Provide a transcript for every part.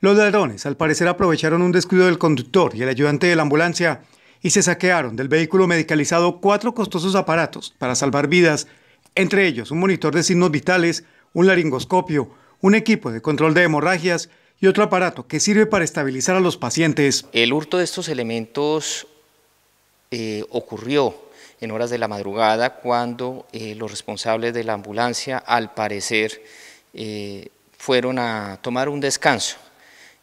Los ladrones, al parecer, aprovecharon un descuido del conductor y el ayudante de la ambulancia y se saquearon del vehículo medicalizado cuatro costosos aparatos para salvar vidas, entre ellos un monitor de signos vitales, un laringoscopio, un equipo de control de hemorragias y otro aparato que sirve para estabilizar a los pacientes. El hurto de estos elementos eh, ocurrió en horas de la madrugada cuando eh, los responsables de la ambulancia, al parecer, eh, fueron a tomar un descanso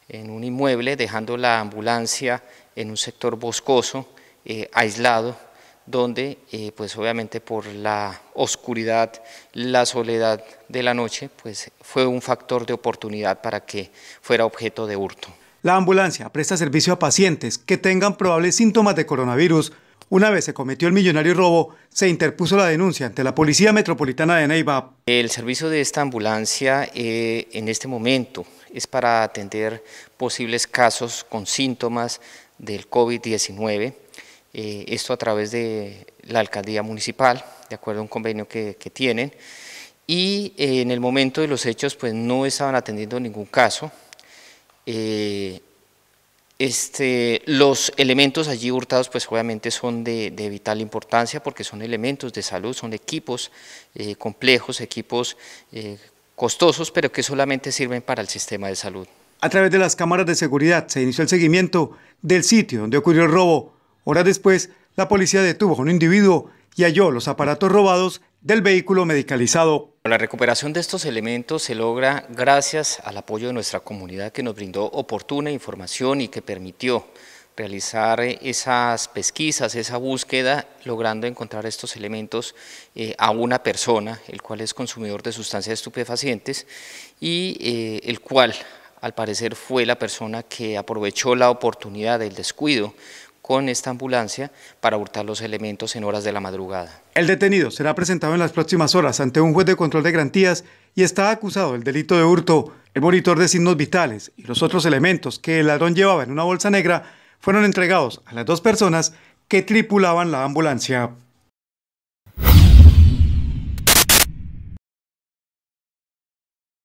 en un inmueble, dejando la ambulancia en un sector boscoso, eh, aislado, donde eh, pues obviamente por la oscuridad, la soledad de la noche, pues fue un factor de oportunidad para que fuera objeto de hurto. La ambulancia presta servicio a pacientes que tengan probables síntomas de coronavirus. Una vez se cometió el millonario robo, se interpuso la denuncia ante la Policía Metropolitana de Neiva. El servicio de esta ambulancia eh, en este momento es para atender posibles casos con síntomas del COVID-19, eh, esto a través de la alcaldía municipal, de acuerdo a un convenio que, tienen, y eh, en el momento de los hechos pues no estaban atendiendo ningún caso. Eh, este, los elementos allí hurtados pues obviamente son de, vital importancia porque son elementos de salud, son equipos complejos, equipos costosos, pero que solamente sirven para el sistema de salud. A través de las cámaras de seguridad se inició el seguimiento del sitio donde ocurrió el robo. Horas después, la policía detuvo a un individuo y halló los aparatos robados del vehículo medicalizado. La recuperación de estos elementos se logra gracias al apoyo de nuestra comunidad que nos brindó oportuna información y que permitió realizar eh, esas pesquisas, esa búsqueda, logrando encontrar estos elementos eh, a una persona, el cual es consumidor de sustancias estupefacientes y eh, el cual, al parecer, fue la persona que aprovechó la oportunidad del descuido con esta ambulancia para hurtar los elementos en horas de la madrugada. El detenido será presentado en las próximas horas ante un juez de control de garantías y está acusado del delito de hurto. El monitor de signos vitales y los otros elementos que el ladrón llevaba en una bolsa negra fueron entregados a las dos personas que tripulaban la ambulancia